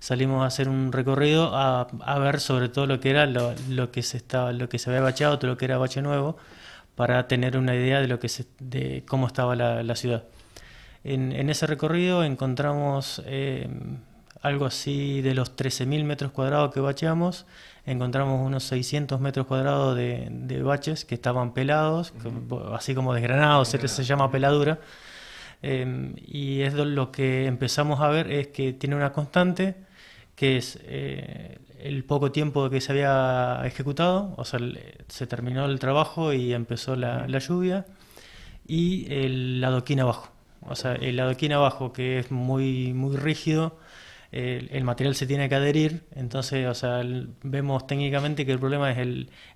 salimos a hacer un recorrido a, a ver sobre todo lo que era lo, lo, que se estaba, lo que se había bacheado, todo lo que era bache nuevo, para tener una idea de lo que de cómo estaba la, la ciudad. En, en, ese recorrido encontramos eh, algo así de los 13.000 metros cuadrados que bacheamos, encontramos unos 600 metros cuadrados de, de baches que estaban pelados, así como desgranados, se, se llama peladura. Em, y es lo que empezamos a ver es que tiene una constante que es eh, el poco tiempo que se había ejecutado, o sea, se terminó el trabajo y empezó la, lluvia, y el adoquín abajo. O sea, el adoquín abajo, que es muy, muy rígido, el, material se tiene que adherir, entonces, o sea, vemos técnicamente que el problema es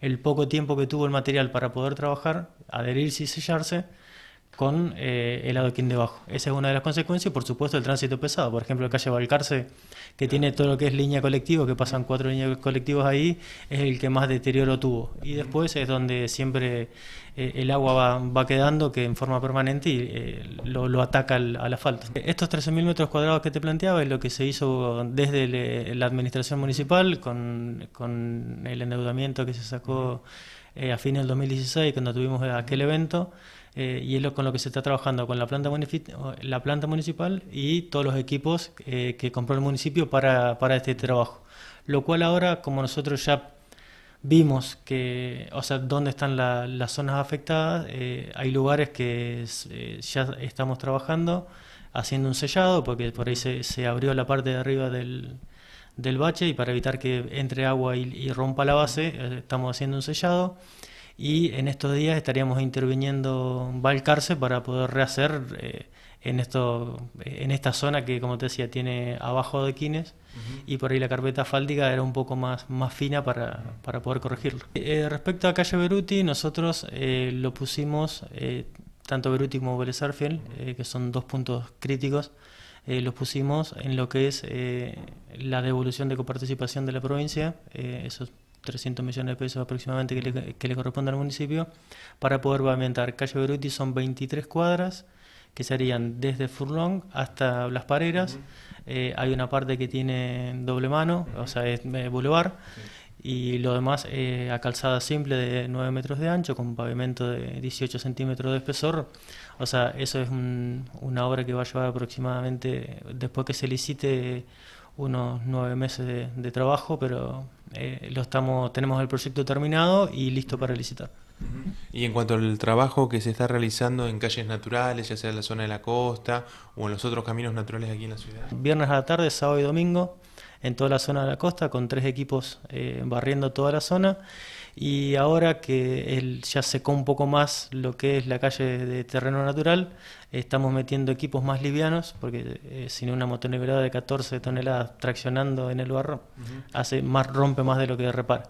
el, poco tiempo que tuvo el material para poder trabajar, adherirse y sellarse, con eh, el adoquín debajo. Esa es una de las consecuencias y por supuesto el tránsito pesado. Por ejemplo, la calle Balcarce, que tiene todo lo que es línea colectiva, que pasan cuatro líneas colectivas ahí, es el que más deterioro tuvo. Y después es donde siempre eh, el agua va, quedando, que en forma permanente, y eh, lo, ataca al, la asfalto. Estos 13.000 metros cuadrados que te planteaba es lo que se hizo desde eh, la administración municipal con el endeudamiento que se sacó eh, a fines del 2016, cuando tuvimos eh, aquel evento, eh, y es con lo que se está trabajando con la planta, la planta municipal y todos los equipos que compró el municipio para, para este trabajo. Lo cual ahora, como nosotros ya vimos que, o sea, dónde están las zonas afectadas, hay lugares que ya estamos trabajando haciendo un sellado, porque por ahí se, se abrió la parte de arriba del, del bache y para evitar que entre agua y, rompa la base eh, estamos haciendo un sellado y en estos días estaríamos interviniendo Valcarce para poder rehacer eh, en, esto, eh, en esta zona que, como te decía, tiene abajo de Quines y por ahí la carpeta asfáltica era un poco más, más fina para, poder corregirlo. respecto a calle Beruti, nosotros lo pusimos, tanto Beruti como Vélez que son dos puntos críticos eh, los pusimos en lo que es eh, la devolución de coparticipación de la provincia, eh, esos 300 millones de pesos aproximadamente que le, corresponde al municipio, para poder pavimentar. Calle Beruti son 23 cuadras, que serían desde Furlong hasta Las Pareras. hay una parte que tiene doble mano, o sea, es boulevard y lo demás eh, a calzada simple de 9 metros de ancho con pavimento de 18 centímetros de espesor. O sea, eso es una obra que va a llevar aproximadamente, después que se licite, unos 9 meses de, trabajo, pero eh, lo estamos, tenemos el proyecto terminado y listo para licitar. Y en cuanto al trabajo que se está realizando en calles naturales, ya sea en la zona de la costa o en los otros caminos naturales aquí en la ciudad. Viernes a la tarde, sábado y domingo, en toda la zona de la costa, con tres equipos eh, barriendo toda la zona. Y ahora que él ya secó un poco más lo que es la calle de terreno natural, estamos metiendo equipos más livianos, porque eh, sin una motonivelada de 14 toneladas traccionando en el barro, hace más, rompe más de lo que repara.